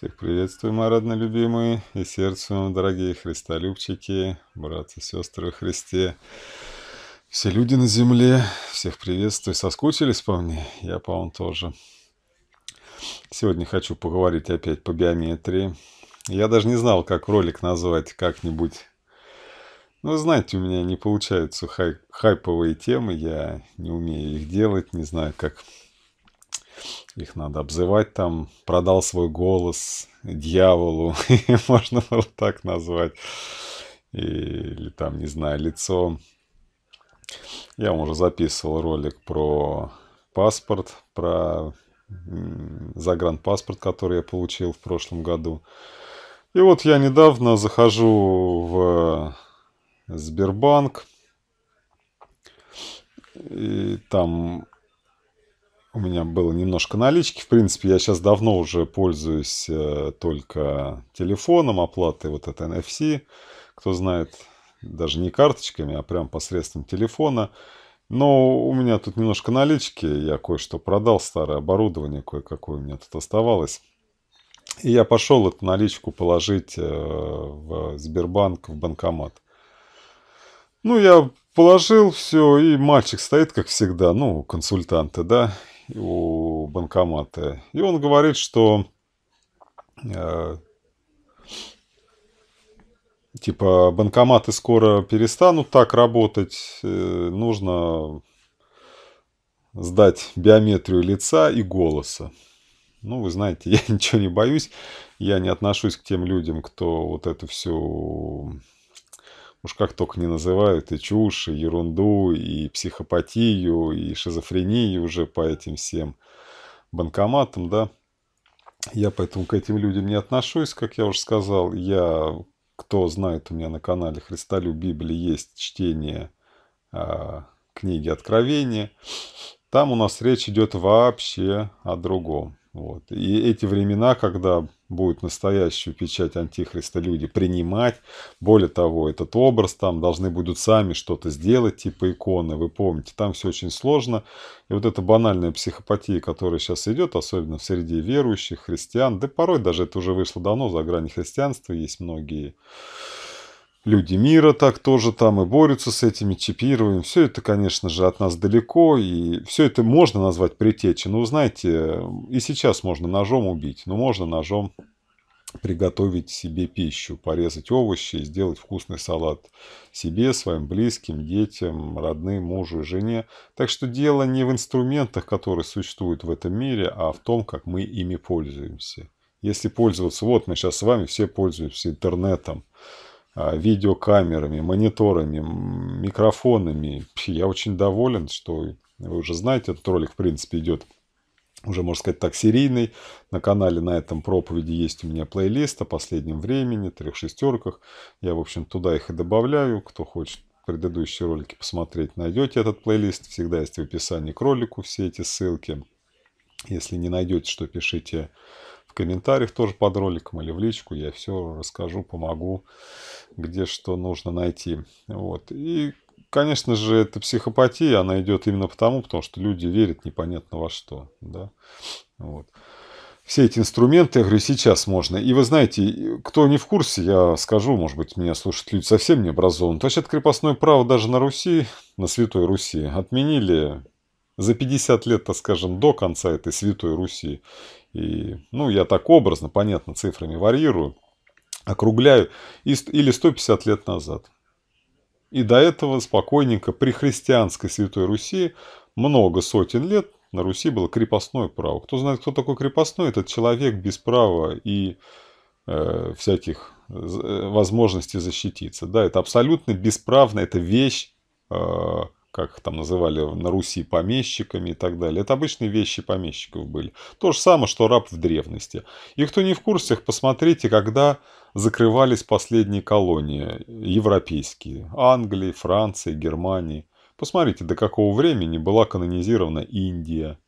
Всех приветствую, мои роднолюбимые, и сердцу дорогие христолюбчики, братья и сестры в Христе, все люди на земле, всех приветствую. Соскучились по мне? Я по вам тоже. Сегодня хочу поговорить опять по биометрии. Я даже не знал, как ролик назвать как-нибудь. Ну, знаете, у меня не получаются хай хайповые темы, я не умею их делать, не знаю, как их надо обзывать там. Продал свой голос дьяволу, можно было так назвать. Или там, не знаю, лицо. Я уже записывал ролик про паспорт, про загранпаспорт, который я получил в прошлом году. И вот я недавно захожу в Сбербанк, и там у меня было немножко налички. В принципе, я сейчас давно уже пользуюсь э, только телефоном оплаты вот это NFC. Кто знает, даже не карточками, а прям посредством телефона. Но у меня тут немножко налички. Я кое-что продал, старое оборудование кое-какое у меня тут оставалось. И я пошел эту наличку положить э, в Сбербанк, в банкомат. Ну, я положил все, и мальчик стоит, как всегда, ну, консультанты, да, у банкомата. И он говорит, что э, типа банкоматы скоро перестанут так работать, э, нужно сдать биометрию лица и голоса. Ну, вы знаете, я ничего не боюсь, я не отношусь к тем людям, кто вот это все уж как только не называют, и чушь, и ерунду, и психопатию, и шизофрению уже по этим всем банкоматам, да. Я поэтому к этим людям не отношусь, как я уже сказал. Я, кто знает, у меня на канале «Христолю Библии» есть чтение э, книги Откровения. Там у нас речь идет вообще о другом. Вот. И эти времена, когда будет настоящую печать Антихриста люди принимать, более того, этот образ там должны будут сами что-то сделать, типа иконы, вы помните, там все очень сложно. И вот эта банальная психопатия, которая сейчас идет, особенно в среде верующих, христиан, да порой даже это уже вышло давно, за грани христианства есть многие люди мира так тоже там и борются с этими чипированием. Все это, конечно же, от нас далеко, и все это можно назвать притечей. Но, ну, знаете, и сейчас можно ножом убить, но можно ножом приготовить себе пищу, порезать овощи и сделать вкусный салат себе, своим близким, детям, родным, мужу и жене. Так что дело не в инструментах, которые существуют в этом мире, а в том, как мы ими пользуемся. Если пользоваться, вот мы сейчас с вами все пользуемся интернетом, а, видеокамерами, мониторами, микрофонами. Я очень доволен, что вы уже знаете, этот ролик, в принципе, идет уже, можно сказать, так серийный. На канале на этом проповеди есть у меня плейлист о последнем времени, трех шестерках. Я, в общем, туда их и добавляю. Кто хочет предыдущие ролики посмотреть, найдете этот плейлист. Всегда есть в описании к ролику все эти ссылки. Если не найдете, что пишите комментариях тоже под роликом или в личку я все расскажу, помогу, где что нужно найти. Вот. И, конечно же, эта психопатия, она идет именно потому, потому что люди верят непонятно во что. Да? Вот все эти инструменты, я говорю, сейчас можно. И вы знаете, кто не в курсе, я скажу, может быть, меня слушают люди совсем не образованные. То есть, это крепостное право даже на Руси, на Святой Руси, отменили за 50 лет, так скажем, до конца этой Святой Руси. И, ну, я так образно, понятно, цифрами варьирую, округляю, или 150 лет назад. И до этого спокойненько при христианской Святой Руси много сотен лет на Руси было крепостное право. Кто знает, кто такой крепостной, этот человек без права и э, всяких э, возможностей защититься. Да, это абсолютно бесправно, это вещь, э, как их там называли на Руси помещиками и так далее. Это обычные вещи помещиков были. То же самое, что раб в древности. И кто не в курсе, посмотрите, когда закрывались последние колонии европейские. Англии, Франции, Германии. Посмотрите, до какого времени была канонизирована Индия.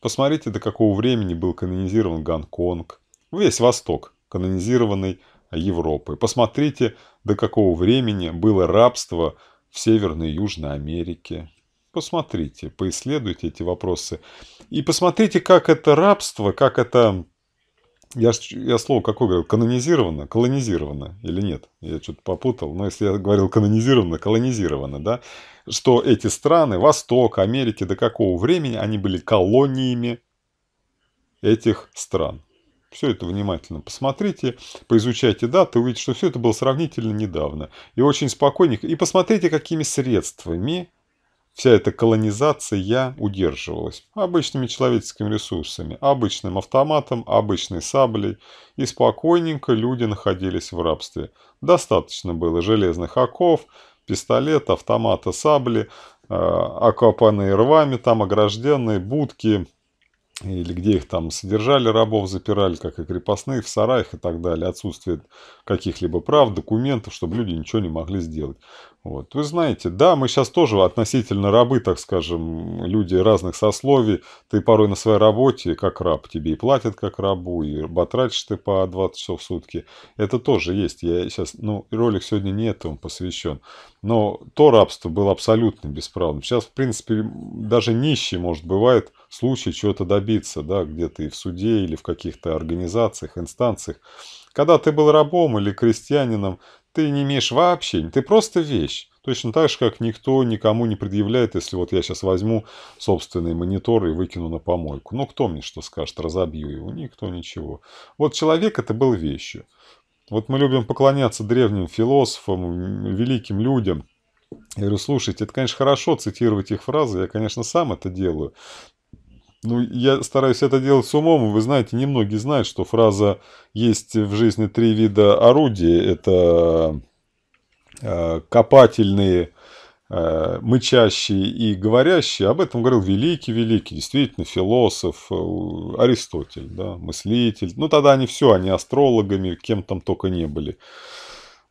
Посмотрите, до какого времени был канонизирован Гонконг. Весь Восток, канонизированный Европы. Посмотрите, до какого времени было рабство – в Северной и Южной Америке. Посмотрите, поисследуйте эти вопросы. И посмотрите, как это рабство, как это... Я, я слово какое говорил? Канонизировано? Колонизировано или нет? Я что-то попутал. Но если я говорил канонизировано, колонизировано, да? Что эти страны, Восток, Америки, до какого времени они были колониями этих стран. Все это внимательно посмотрите, поизучайте даты, увидите, что все это было сравнительно недавно. И очень спокойненько. И посмотрите, какими средствами вся эта колонизация удерживалась. Обычными человеческими ресурсами, обычным автоматом, обычной саблей. И спокойненько люди находились в рабстве. Достаточно было железных оков, пистолета, автомата, сабли, э, окопанные рвами, там огражденные будки, или где их там содержали рабов, запирали, как и крепостных, в сараях и так далее. Отсутствие каких-либо прав, документов, чтобы люди ничего не могли сделать. Вот. Вы знаете, да, мы сейчас тоже относительно рабы, так скажем, люди разных сословий. Ты порой на своей работе как раб, тебе и платят как рабу, и батрачишь ты по 20 часов в сутки. Это тоже есть. Я сейчас, ну, ролик сегодня не этому посвящен. Но то рабство было абсолютно бесправным. Сейчас, в принципе, даже нищий, может, бывает случай чего-то добиться, да, где-то и в суде, или в каких-то организациях, инстанциях. Когда ты был рабом или крестьянином, ты не имеешь вообще, ты просто вещь. Точно так же, как никто никому не предъявляет, если вот я сейчас возьму собственный монитор и выкину на помойку. Ну, кто мне что скажет, разобью его, никто ничего. Вот человек это был вещью. Вот мы любим поклоняться древним философам, великим людям. Я говорю, слушайте, это, конечно, хорошо цитировать их фразы, я, конечно, сам это делаю. Ну, я стараюсь это делать с умом. Вы знаете, немногие знают, что фраза «есть в жизни три вида орудия» — это э, копательные, э, мычащие и говорящие. Об этом говорил великий-великий, действительно, философ э, Аристотель, да, мыслитель. Ну, тогда они все, они астрологами, кем там только не были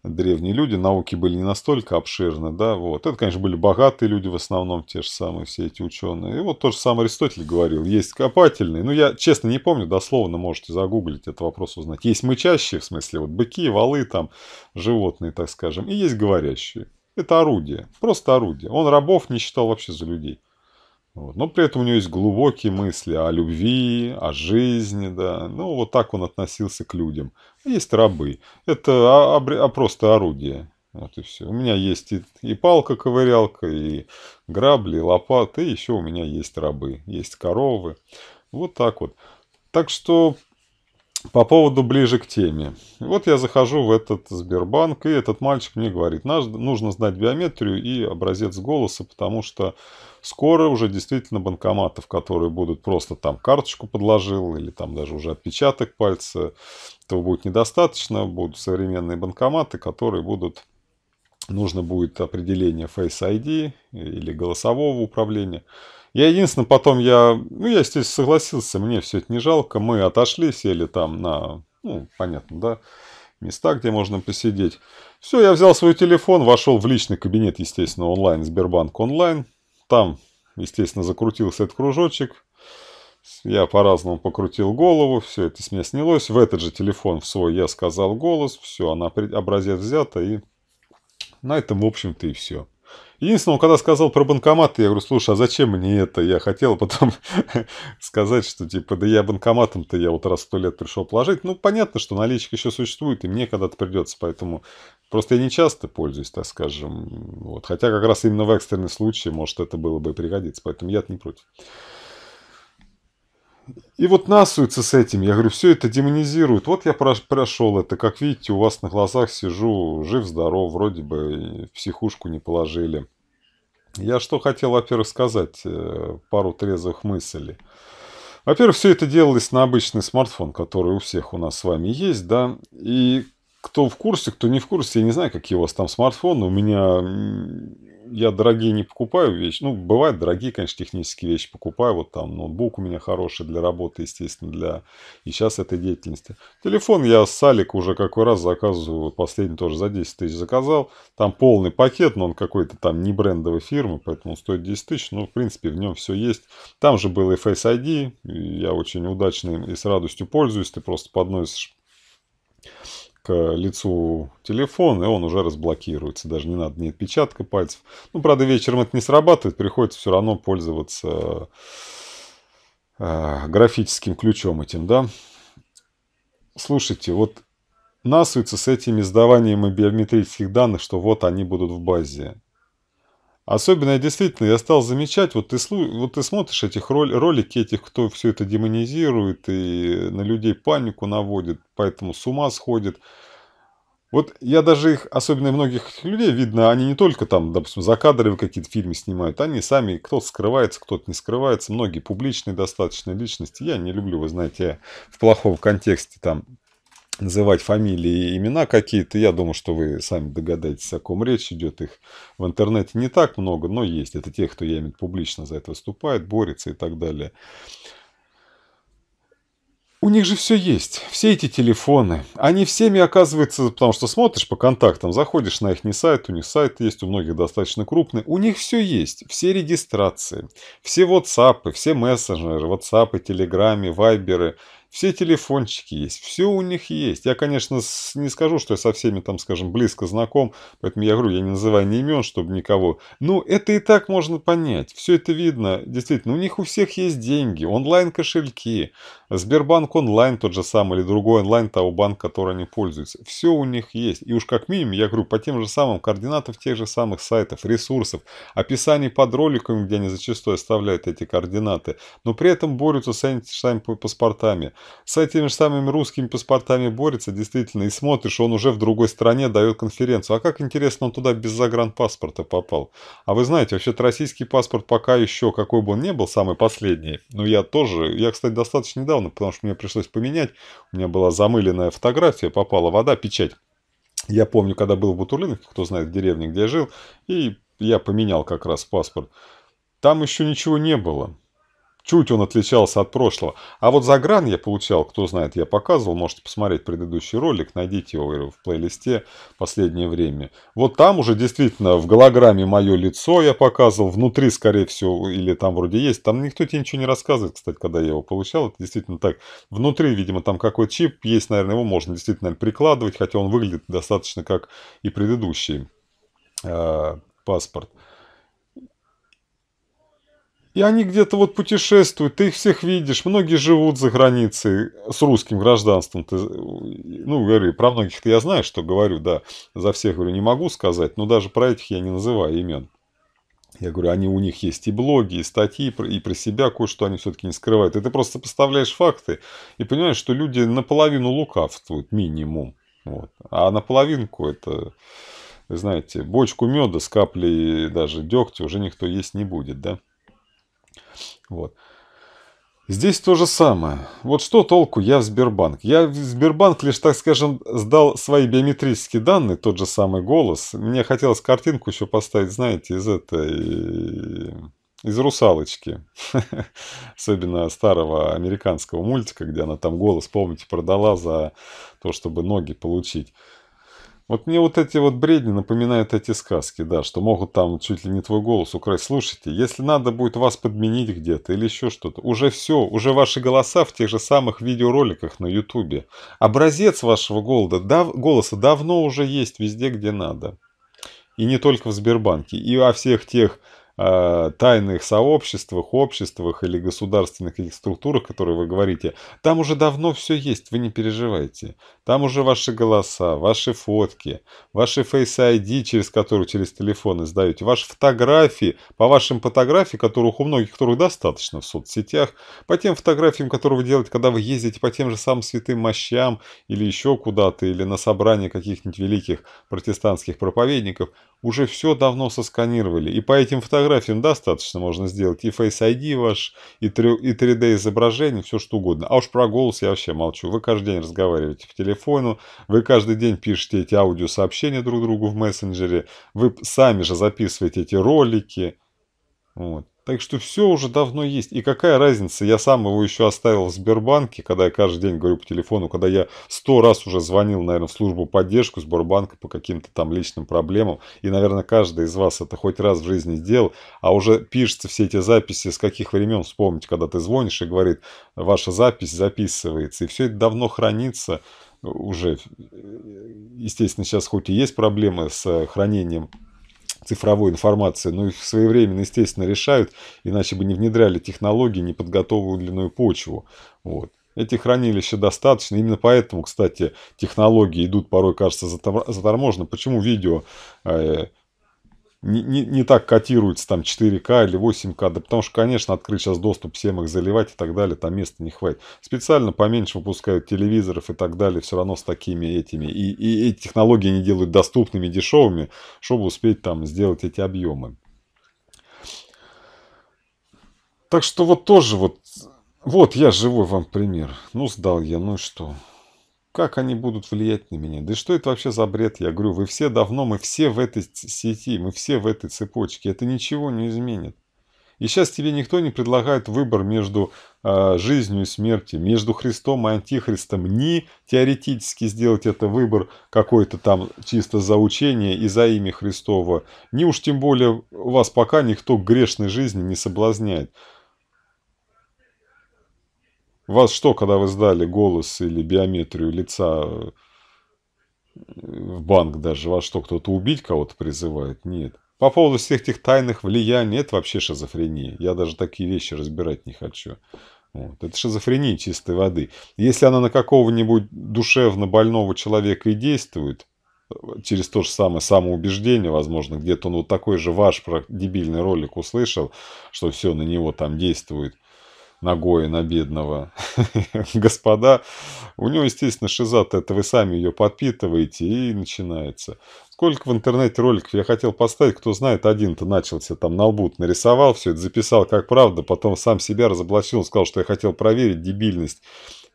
древние люди, науки были не настолько обширны, да, вот. Это, конечно, были богатые люди в основном, те же самые все эти ученые. И вот то же самое Аристотель говорил, есть копательные, ну, я, честно, не помню, дословно можете загуглить этот вопрос, узнать. Есть мычащие, в смысле, вот быки, валы там, животные, так скажем, и есть говорящие. Это орудие, просто орудие. Он рабов не считал вообще за людей. Вот. Но при этом у него есть глубокие мысли о любви, о жизни, да. Ну, вот так он относился к людям. Есть рабы. Это а, а, просто орудие. Вот и все. У меня есть и, и палка-ковырялка, и грабли, и лопаты, и еще у меня есть рабы, есть коровы. Вот так вот. Так что по поводу ближе к теме. Вот я захожу в этот Сбербанк, и этот мальчик мне говорит, нужно знать биометрию и образец голоса, потому что скоро уже действительно банкоматов, которые будут просто там карточку подложил или там даже уже отпечаток пальца, этого будет недостаточно. Будут современные банкоматы, которые будут... Нужно будет определение Face ID или голосового управления. Я единственное, потом я, ну, я, естественно, согласился, мне все это не жалко. Мы отошли, сели там на, ну, понятно, да, места, где можно посидеть. Все, я взял свой телефон, вошел в личный кабинет, естественно, онлайн, Сбербанк онлайн. Там, естественно, закрутился этот кружочек. Я по-разному покрутил голову, все это с меня снялось. В этот же телефон в свой я сказал голос, все, она образец взята и на этом, в общем-то, и все. Единственное, он когда сказал про банкомат, я говорю, слушай, а зачем мне это? Я хотел потом сказать, что типа, да я банкоматом-то я вот раз в сто лет пришел положить. Ну, понятно, что наличка еще существует, и мне когда-то придется, поэтому просто я не часто пользуюсь, так скажем. Вот. Хотя как раз именно в экстренный случай, может, это было бы и пригодится, поэтому я-то не против. И вот насуется с этим. Я говорю, все это демонизирует. Вот я прошел это. Как видите, у вас на глазах сижу, жив-здоров, вроде бы в психушку не положили. Я что хотел, во-первых, сказать, э, пару трезвых мыслей. Во-первых, все это делалось на обычный смартфон, который у всех у нас с вами есть, да, и кто в курсе, кто не в курсе, я не знаю, какие у вас там смартфоны, у меня я дорогие не покупаю вещи. Ну, бывают дорогие, конечно, технические вещи покупаю. Вот там ноутбук у меня хороший для работы, естественно, для и сейчас этой деятельности. Телефон я с Алик уже какой раз заказываю. последний тоже за 10 тысяч заказал. Там полный пакет, но он какой-то там не брендовой фирмы, поэтому он стоит 10 тысяч. Ну, в принципе, в нем все есть. Там же был и Face ID. И я очень удачно и с радостью пользуюсь. Ты просто подносишь к лицу телефон, и он уже разблокируется. Даже не надо ни отпечатка пальцев. Ну, правда, вечером это не срабатывает, приходится все равно пользоваться э, графическим ключом этим, да. Слушайте, вот насуется с этими сдаванием биометрических данных, что вот они будут в базе. Особенно действительно я стал замечать, вот ты, вот ты смотришь этих роль, ролики этих, кто все это демонизирует и на людей панику наводит, поэтому с ума сходит. Вот я даже их, особенно многих людей, видно, они не только там, допустим, закадровые какие-то фильмы снимают, они сами, кто-то скрывается, кто-то не скрывается, многие публичные достаточно личности, я не люблю, вы знаете, в плохом контексте там называть фамилии и имена какие-то. Я думаю, что вы сами догадаетесь, о ком речь идет. Их в интернете не так много, но есть. Это те, кто, я имею публично за это выступает, борется и так далее. У них же все есть, все эти телефоны. Они всеми оказываются, потому что смотришь по контактам, заходишь на их не сайт, у них сайт есть, у многих достаточно крупный. У них все есть, все регистрации, все WhatsApp, все мессенджеры, WhatsApp, Telegram, Viber, все телефончики есть, все у них есть. Я, конечно, не скажу, что я со всеми там, скажем, близко знаком, поэтому я говорю, я не называю ни имен, чтобы никого. Ну, это и так можно понять, все это видно. Действительно, у них у всех есть деньги, онлайн-кошельки. Сбербанк онлайн тот же самый или другой онлайн того банка, который они пользуются. Все у них есть. И уж как минимум, я говорю, по тем же самым координатам тех же самых сайтов, ресурсов, описаний под роликами, где они зачастую оставляют эти координаты, но при этом борются с этими же самыми паспортами. С этими же самыми русскими паспортами борется действительно, и смотришь, он уже в другой стране дает конференцию. А как интересно, он туда без загранпаспорта попал. А вы знаете, вообще-то российский паспорт пока еще, какой бы он ни был, самый последний, но я тоже, я, кстати, достаточно недавно недавно, потому что мне пришлось поменять. У меня была замыленная фотография, попала вода, печать. Я помню, когда был в Бутурлинах, кто знает, в деревне, где я жил, и я поменял как раз паспорт. Там еще ничего не было. Чуть он отличался от прошлого. А вот за гран я получал, кто знает, я показывал. Можете посмотреть предыдущий ролик, найдите его в плейлисте «Последнее время». Вот там уже действительно в голограмме мое лицо я показывал. Внутри, скорее всего, или там вроде есть. Там никто тебе ничего не рассказывает, кстати, когда я его получал. Это действительно так. Внутри, видимо, там какой чип есть, наверное, его можно действительно наверное, прикладывать. Хотя он выглядит достаточно как и предыдущий э, паспорт. И они где-то вот путешествуют, ты их всех видишь, многие живут за границей с русским гражданством. Ты, ну, говорю, про многих-то я знаю, что говорю, да, за всех говорю, не могу сказать, но даже про этих я не называю имен. Я говорю, они у них есть и блоги, и статьи, и про себя кое-что они все-таки не скрывают. И ты просто поставляешь факты и понимаешь, что люди наполовину лукавствуют минимум. Вот. А наполовинку это, знаете, бочку меда с каплей даже дегтя уже никто есть не будет, да? Вот. Здесь то же самое. Вот что толку я в Сбербанк? Я в Сбербанк лишь, так скажем, сдал свои биометрические данные, тот же самый голос. Мне хотелось картинку еще поставить, знаете, из этой... Из «Русалочки», особенно старого американского мультика, где она там голос, помните, продала за то, чтобы ноги получить. Вот мне вот эти вот бредни напоминают эти сказки, да, что могут там чуть ли не твой голос украсть. Слушайте, если надо будет вас подменить где-то или еще что-то, уже все, уже ваши голоса в тех же самых видеороликах на ютубе. Образец вашего голода, дав, голоса давно уже есть везде, где надо. И не только в Сбербанке, и во всех тех Э, тайных сообществах, обществах или государственных каких структурах, которые вы говорите, там уже давно все есть, вы не переживайте. Там уже ваши голоса, ваши фотки, ваши Face ID, через которые через телефоны сдаете, ваши фотографии, по вашим фотографиям, которых у многих, которых достаточно в соцсетях, по тем фотографиям, которые вы делаете, когда вы ездите по тем же самым святым мощам или еще куда-то, или на собрание каких-нибудь великих протестантских проповедников, уже все давно сосканировали. И по этим фотографиям фотографиям ну, достаточно можно сделать. И Face ID ваш, и 3D изображение, все что угодно. А уж про голос я вообще молчу. Вы каждый день разговариваете по телефону, вы каждый день пишете эти аудиосообщения друг другу в мессенджере, вы сами же записываете эти ролики. Вот. Так что все уже давно есть. И какая разница, я сам его еще оставил в Сбербанке, когда я каждый день говорю по телефону, когда я сто раз уже звонил, наверное, в службу поддержку Сбербанка по каким-то там личным проблемам. И, наверное, каждый из вас это хоть раз в жизни сделал. А уже пишется все эти записи, с каких времен вспомнить, когда ты звонишь и говорит, ваша запись записывается. И все это давно хранится э, уже. Э, естественно, сейчас хоть и есть проблемы с э, хранением цифровой информации, но их своевременно, естественно, решают, иначе бы не внедряли технологии, не подготовленную почву. Вот. Эти хранилища достаточно. Именно поэтому, кстати, технологии идут порой, кажется, заторможенно. Почему видео э, не, не, не так котируется там 4К или 8К, да потому что, конечно, открыть сейчас доступ, всем их заливать и так далее, там места не хватит. Специально поменьше выпускают телевизоров и так далее, все равно с такими этими. И, и эти технологии не делают доступными, дешевыми, чтобы успеть там сделать эти объемы. Так что вот тоже вот, вот я живой вам пример. Ну, сдал я, ну и что? как они будут влиять на меня? Да что это вообще за бред? Я говорю, вы все давно, мы все в этой сети, мы все в этой цепочке. Это ничего не изменит. И сейчас тебе никто не предлагает выбор между э, жизнью и смертью, между Христом и Антихристом. Ни теоретически сделать это выбор какой-то там чисто за учение и за имя Христова, ни уж тем более вас пока никто к грешной жизни не соблазняет. Вас что, когда вы сдали голос или биометрию лица э, в банк даже, вас что, кто-то убить кого-то призывает? Нет. По поводу всех этих тайных влияний, это вообще шизофрения. Я даже такие вещи разбирать не хочу. Вот. Это шизофрения чистой воды. Если она на какого-нибудь душевно больного человека и действует, э, через то же самое самоубеждение, возможно, где-то он вот такой же ваш дебильный ролик услышал, что все на него там действует, ногой на бедного господа, у него, естественно, шиза это вы сами ее подпитываете и начинается. Сколько в интернете роликов я хотел поставить, кто знает, один-то начался там на лбу нарисовал все это, записал как правда, потом сам себя разоблачил, сказал, что я хотел проверить дебильность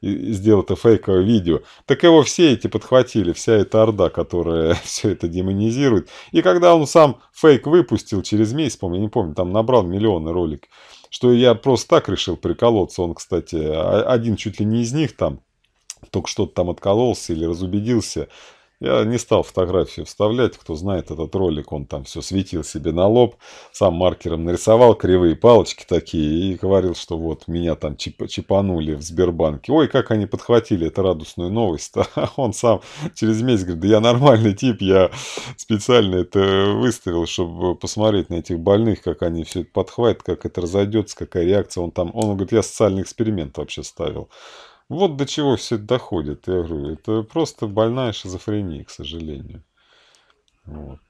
и сделал это фейковое видео. Так его все эти подхватили, вся эта орда, которая все это демонизирует. И когда он сам фейк выпустил через месяц, помню, я не помню, там набрал миллионы роликов, что я просто так решил приколоться. Он, кстати, один чуть ли не из них там, только что-то там откололся или разубедился, я не стал фотографию вставлять, кто знает этот ролик, он там все светил себе на лоб, сам маркером нарисовал кривые палочки такие и говорил, что вот меня там чип чипанули в Сбербанке. Ой, как они подхватили эту радостную новость. А он сам через месяц говорит, да я нормальный тип, я специально это выставил, чтобы посмотреть на этих больных, как они все это подхватят, как это разойдется, какая реакция. Он там, он говорит, я социальный эксперимент вообще ставил. Вот до чего все доходит, я говорю. Это просто больная шизофрения, к сожалению. Вот.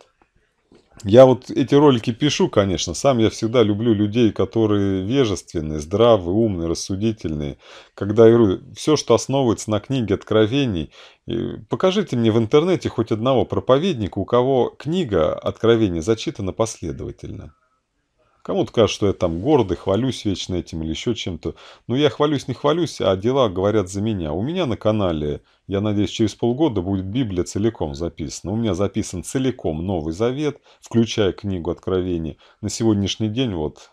Я вот эти ролики пишу, конечно, сам я всегда люблю людей, которые вежественные, здравые, умные, рассудительные. Когда я говорю, все, что основывается на книге Откровений, покажите мне в интернете хоть одного проповедника, у кого книга Откровений зачитана последовательно. Кому-то кажется, что я там гордый, хвалюсь вечно этим или еще чем-то. Но я хвалюсь не хвалюсь, а дела говорят за меня. У меня на канале, я надеюсь, через полгода будет Библия целиком записана. У меня записан целиком Новый Завет, включая книгу Откровений. На сегодняшний день вот...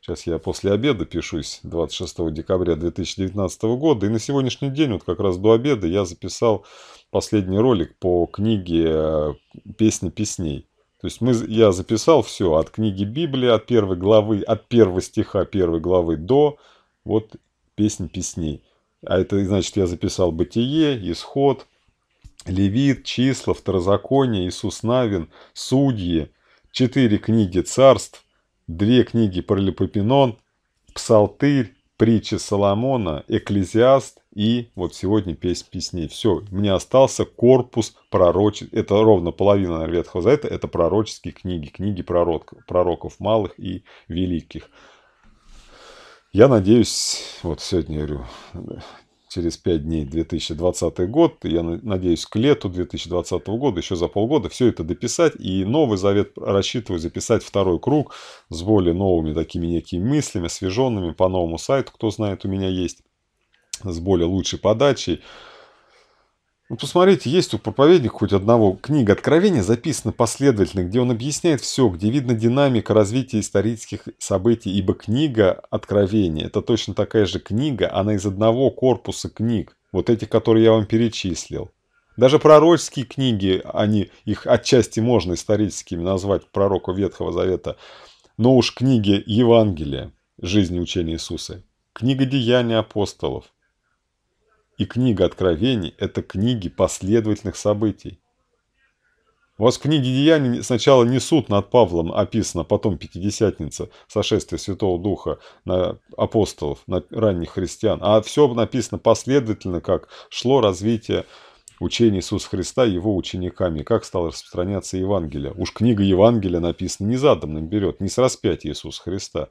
Сейчас я после обеда пишусь, 26 декабря 2019 года. И на сегодняшний день, вот как раз до обеда, я записал последний ролик по книге э, «Песни песней». То есть мы, я записал все от книги Библии, от первой главы, от первого стиха первой главы до вот песни песней. А это значит, я записал Бытие, Исход, Левит, Числа, Второзаконие, Иисус Навин, Судьи, четыре книги царств, две книги Паралипопинон, Псалтырь, притчи Соломона, Экклезиаст и вот сегодня песнь песней. Все, мне остался корпус пророчеств. Это ровно половина наверное, Ветхого Завета. Это пророческие книги, книги пророк, пророков малых и великих. Я надеюсь, вот сегодня я говорю, через 5 дней 2020 год. Я надеюсь, к лету 2020 года, еще за полгода, все это дописать. И Новый Завет рассчитываю записать второй круг с более новыми такими некими мыслями, освеженными по новому сайту, кто знает, у меня есть, с более лучшей подачей. Ну, посмотрите, есть у проповедника хоть одного. Книга Откровения записана последовательно, где он объясняет все, где видно динамика развития исторических событий, ибо книга Откровения – это точно такая же книга, она из одного корпуса книг, вот эти, которые я вам перечислил. Даже пророческие книги, они, их отчасти можно историческими назвать пророку Ветхого Завета, но уж книги Евангелия, жизни и учения Иисуса, книга Деяний апостолов – и книга Откровений – это книги последовательных событий. У вас в книге Деяний сначала несут над Павлом описано, потом Пятидесятница, сошествие Святого Духа на апостолов, на ранних христиан. А все написано последовательно, как шло развитие учения Иисуса Христа его учениками, как стало распространяться Евангелие. Уж книга Евангелия написана не задом берет, не с распятия Иисуса Христа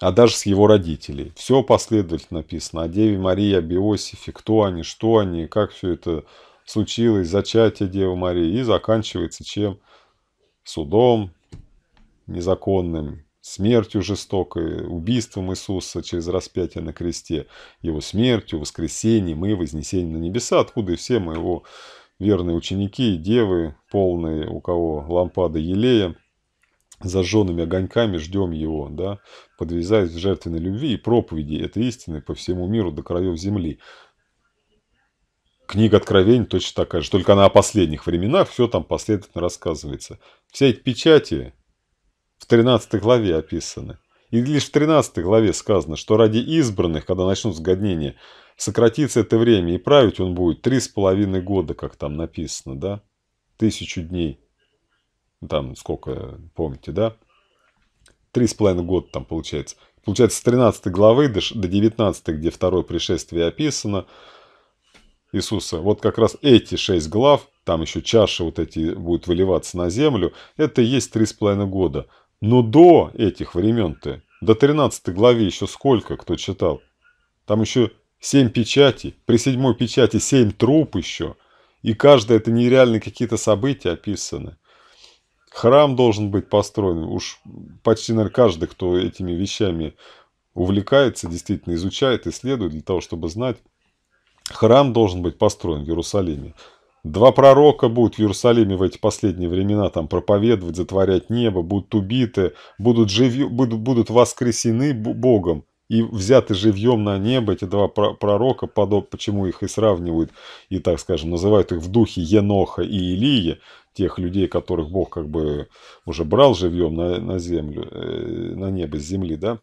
а даже с его родителей. Все последовательно написано. О а Деве Марии, о а Биосифе, кто они, что они, как все это случилось, зачатие Девы Марии. И заканчивается чем? Судом незаконным, смертью жестокой, убийством Иисуса через распятие на кресте, его смертью, воскресением и вознесением на небеса, откуда и все мои его верные ученики и девы, полные у кого лампада Елеем зажженными огоньками ждем его, да, подвязаясь в жертвенной любви и проповеди этой истины по всему миру до краев земли. Книга Откровений точно такая же, только она о последних временах, все там последовательно рассказывается. Все эти печати в 13 главе описаны. И лишь в 13 главе сказано, что ради избранных, когда начнут сгоднения, сократится это время, и править он будет три с половиной года, как там написано, да, тысячу дней там сколько, помните, да? Три с половиной года там получается. Получается, с 13 главы до 19, где второе пришествие описано Иисуса, вот как раз эти шесть глав, там еще чаша вот эти будут выливаться на землю, это и есть три с половиной года. Но до этих времен-то, до 13 главе еще сколько, кто читал? Там еще семь печатей, при седьмой печати семь труп еще, и каждое это нереальные какие-то события описаны. Храм должен быть построен. Уж почти, наверное, каждый, кто этими вещами увлекается, действительно изучает, исследует для того, чтобы знать. Храм должен быть построен в Иерусалиме. Два пророка будут в Иерусалиме в эти последние времена там проповедовать, затворять небо, будут убиты, будут, живи, будут, будут воскресены Богом и взяты живьем на небо. Эти два пророка, подоб, почему их и сравнивают, и, так скажем, называют их в духе Еноха и Илии, тех людей, которых Бог как бы уже брал живьем на, на землю, э, на небо с земли, да?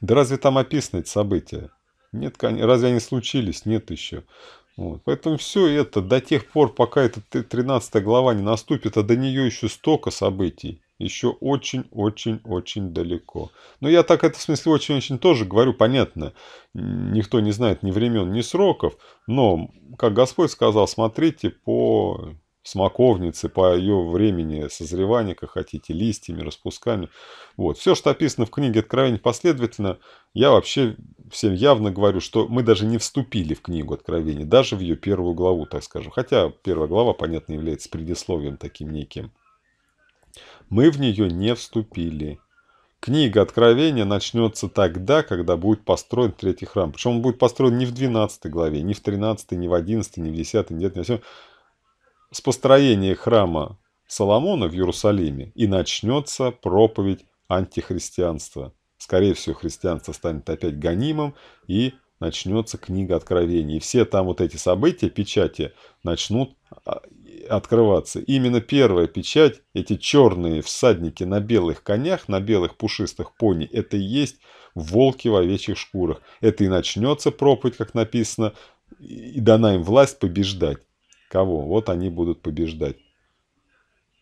Да разве там описаны эти события? Нет, разве они случились? Нет еще. Вот. Поэтому все это до тех пор, пока эта 13 глава не наступит, а до нее еще столько событий. Еще очень-очень-очень далеко. Но я так это в смысле очень-очень тоже говорю, понятно. Никто не знает ни времен, ни сроков. Но, как Господь сказал, смотрите по смоковницы по ее времени созревания, как хотите, листьями, распусками. Вот. Все, что описано в книге Откровений последовательно, я вообще всем явно говорю, что мы даже не вступили в книгу Откровений, даже в ее первую главу, так скажем. Хотя первая глава, понятно, является предисловием таким неким. Мы в нее не вступили. Книга Откровения начнется тогда, когда будет построен третий храм. Причем он будет построен не в 12 главе, не в 13, не в 11, не в 10, не в 9, не в 7 с построения храма Соломона в Иерусалиме и начнется проповедь антихристианства. Скорее всего, христианство станет опять гонимым и начнется книга Откровений. И все там вот эти события, печати, начнут а, открываться. Именно первая печать, эти черные всадники на белых конях, на белых пушистых пони, это и есть волки в овечьих шкурах. Это и начнется проповедь, как написано, и дана им власть побеждать кого. Вот они будут побеждать.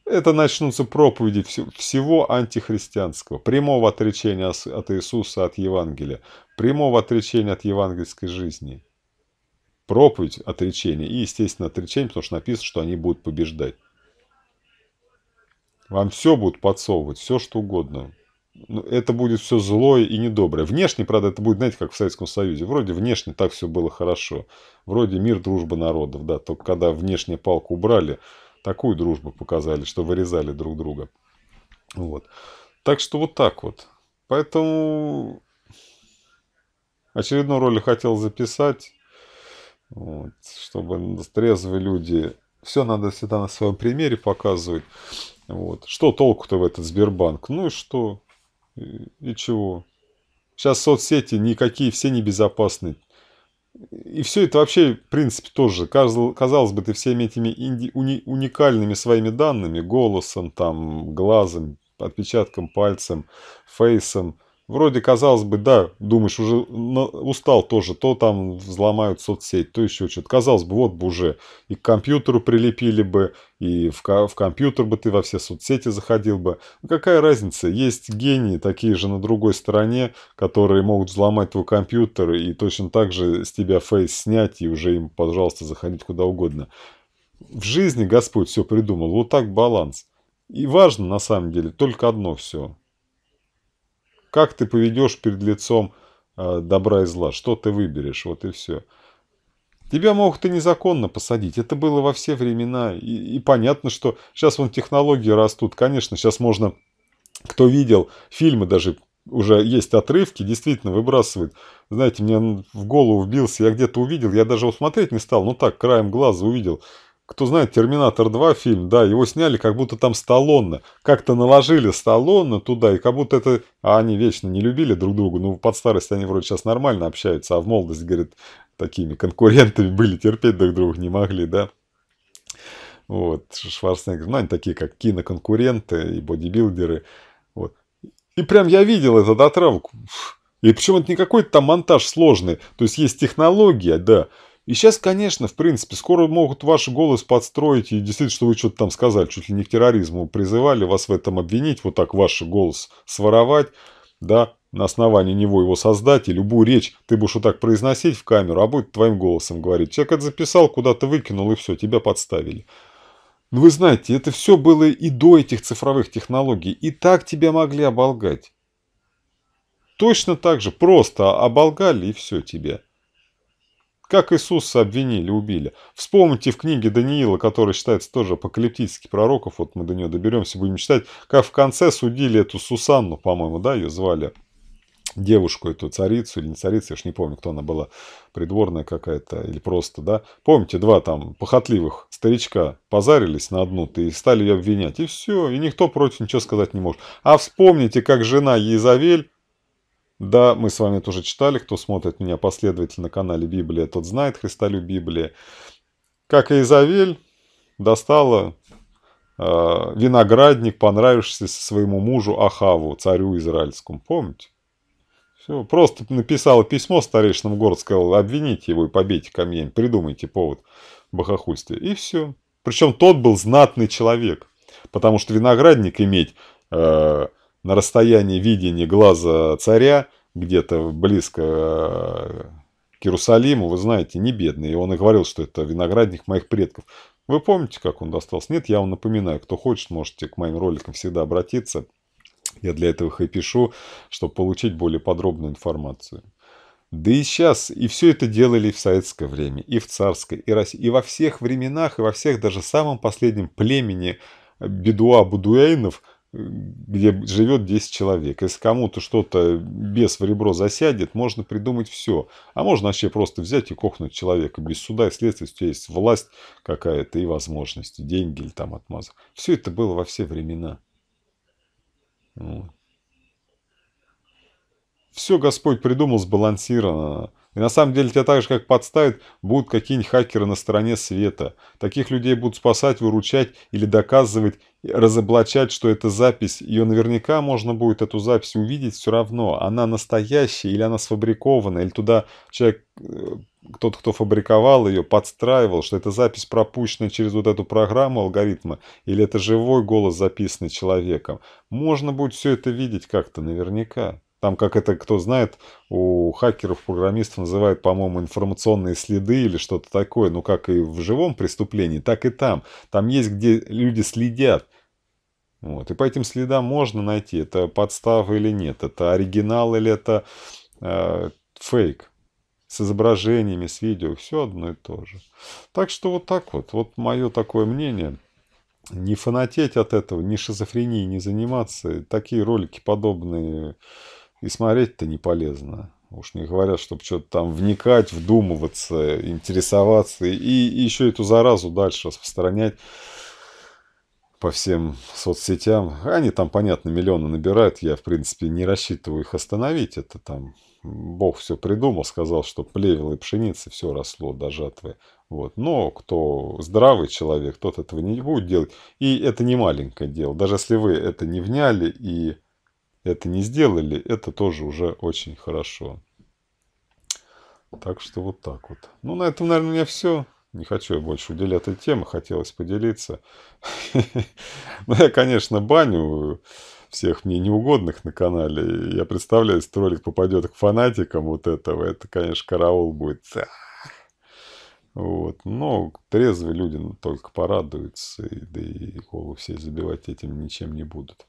Это начнутся проповеди всего антихристианского, прямого отречения от Иисуса, от Евангелия, прямого отречения от евангельской жизни. Проповедь отречения и, естественно, отречение, потому что написано, что они будут побеждать. Вам все будут подсовывать, все что угодно. Ну, это будет все злое и недоброе. Внешне, правда, это будет, знаете, как в Советском Союзе. Вроде внешне так все было хорошо. Вроде мир, дружба народов, да. Только когда внешне палку убрали, такую дружбу показали, что вырезали друг друга. Вот. Так что вот так вот. Поэтому очередную роль хотел записать, вот, чтобы трезвые люди... Все надо всегда на своем примере показывать. Вот. Что толку-то в этот Сбербанк? Ну и что? и чего. Сейчас соцсети никакие, все небезопасны. И все это вообще, в принципе, тоже. Казалось бы, ты всеми этими инди... уни... уникальными своими данными, голосом, там, глазом, отпечатком, пальцем, фейсом – Вроде, казалось бы, да, думаешь, уже устал тоже, то там взломают соцсеть, то еще что-то. Казалось бы, вот бы уже и к компьютеру прилепили бы, и в, ко в компьютер бы ты во все соцсети заходил бы. Ну, какая разница, есть гении такие же на другой стороне, которые могут взломать твой компьютер и точно так же с тебя фейс снять и уже им, пожалуйста, заходить куда угодно. В жизни Господь все придумал, вот так баланс. И важно, на самом деле, только одно все – как ты поведешь перед лицом э, добра и зла? Что ты выберешь? Вот и все. Тебя могут и незаконно посадить. Это было во все времена. И, и понятно, что сейчас вон технологии растут. Конечно, сейчас можно... Кто видел фильмы даже уже есть отрывки, действительно выбрасывает. Знаете, мне в голову вбился, я где-то увидел, я даже усмотреть не стал, но ну так, краем глаза увидел. Кто знает «Терминатор 2» фильм, да, его сняли, как будто там Сталлоне. Как-то наложили Сталлоне туда, и как будто это... А они вечно не любили друг друга, ну, под старость они вроде сейчас нормально общаются, а в молодость, говорит, такими конкурентами были, терпеть друг друга не могли, да. Вот, Шварценеггер, ну, они такие, как киноконкуренты и бодибилдеры. Вот. И прям я видел этот отравку. И причем это не какой-то там монтаж сложный. То есть есть технология, да. И сейчас, конечно, в принципе, скоро могут ваш голос подстроить и действительно, что вы что-то там сказали, чуть ли не к терроризму призывали, вас в этом обвинить, вот так ваш голос своровать, да, на основании него его создать, и любую речь ты будешь вот так произносить в камеру, а будет твоим голосом говорить. Человек это записал, куда-то выкинул, и все, тебя подставили. Но ну, вы знаете, это все было и до этих цифровых технологий, и так тебя могли оболгать. Точно так же, просто оболгали и все тебя. Как Иисуса обвинили, убили. Вспомните в книге Даниила, которая считается тоже апокалиптический пророков, вот мы до нее доберемся, будем читать, как в конце судили эту Сусанну, по-моему, да, ее звали, девушку эту царицу или не царицу, я ж не помню, кто она была, придворная какая-то или просто, да. Помните, два там похотливых старичка позарились на одну и стали ее обвинять, и все, и никто против ничего сказать не может. А вспомните, как жена Езавель да, мы с вами тоже читали, кто смотрит меня последовательно на канале Библия, тот знает Христолюб Библии. Как и Изавель, достала э, виноградник, понравившийся своему мужу Ахаву, царю израильскому. Помните? Все, просто написала письмо старейшинам город, сказала, обвините его и побейте камень, придумайте повод бахохульствия. И все. Причем тот был знатный человек, потому что виноградник иметь... Э, на расстоянии видения глаза царя, где-то близко э, к Иерусалиму, вы знаете, не бедный. И он и говорил, что это виноградник моих предков. Вы помните, как он достался? Нет, я вам напоминаю, кто хочет, можете к моим роликам всегда обратиться. Я для этого их и пишу, чтобы получить более подробную информацию. Да и сейчас, и все это делали в советское время, и в царской, и, России, и во всех временах, и во всех даже самом последнем племени бедуа-будуэйнов – где живет 10 человек. Если кому-то что-то без в ребро засядет, можно придумать все. А можно вообще просто взять и кохнуть человека без суда и следствия, если у тебя есть власть какая-то и возможности, деньги или там отмазок. Все это было во все времена. Все Господь придумал сбалансированно и на самом деле тебя так же, как подставят, будут какие-нибудь хакеры на стороне света. Таких людей будут спасать, выручать или доказывать, разоблачать, что это запись. Ее наверняка можно будет, эту запись, увидеть все равно. Она настоящая или она сфабрикована, или туда человек, э, тот, кто фабриковал ее, подстраивал, что эта запись пропущена через вот эту программу алгоритма, или это живой голос, записанный человеком. Можно будет все это видеть как-то наверняка. Там, как это кто знает, у хакеров, программистов называют, по-моему, информационные следы или что-то такое. Ну, как и в живом преступлении, так и там. Там есть, где люди следят. Вот. И по этим следам можно найти, это подстава или нет, это оригинал или это э, фейк. С изображениями, с видео, все одно и то же. Так что вот так вот. Вот мое такое мнение не фанатеть от этого, не шизофрении, не заниматься. Такие ролики подобные и смотреть-то не полезно. Уж не говорят, чтобы что-то там вникать, вдумываться, интересоваться и, и еще эту заразу дальше распространять по всем соцсетям. Они там, понятно, миллионы набирают. Я, в принципе, не рассчитываю их остановить. Это там Бог все придумал, сказал, что плевелы и пшеницы все росло до жатвы. Вот. Но кто здравый человек, тот этого не будет делать. И это не маленькое дело. Даже если вы это не вняли и это не сделали, это тоже уже очень хорошо. Так что вот так вот. Ну, на этом, наверное, у меня все. Не хочу я больше уделять этой темы, хотелось поделиться. Но ну, я, конечно, баню всех мне неугодных на канале. Я представляю, если ролик попадет к фанатикам вот этого, это, конечно, караул будет. Вот. Но трезвые люди только порадуются, да и голову все забивать этим ничем не будут.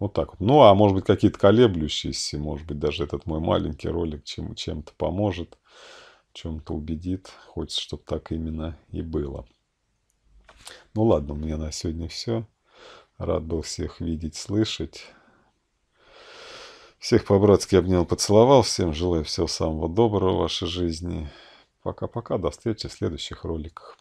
Вот так вот. Ну, а может быть, какие-то колеблющиеся, может быть, даже этот мой маленький ролик чем- чем-то поможет, чем-то убедит. Хочется, чтобы так именно и было. Ну ладно, у меня на сегодня все. Рад был всех видеть, слышать. Всех по-братски обнял, поцеловал. Всем желаю всего самого доброго в вашей жизни. Пока-пока, до встречи в следующих роликах.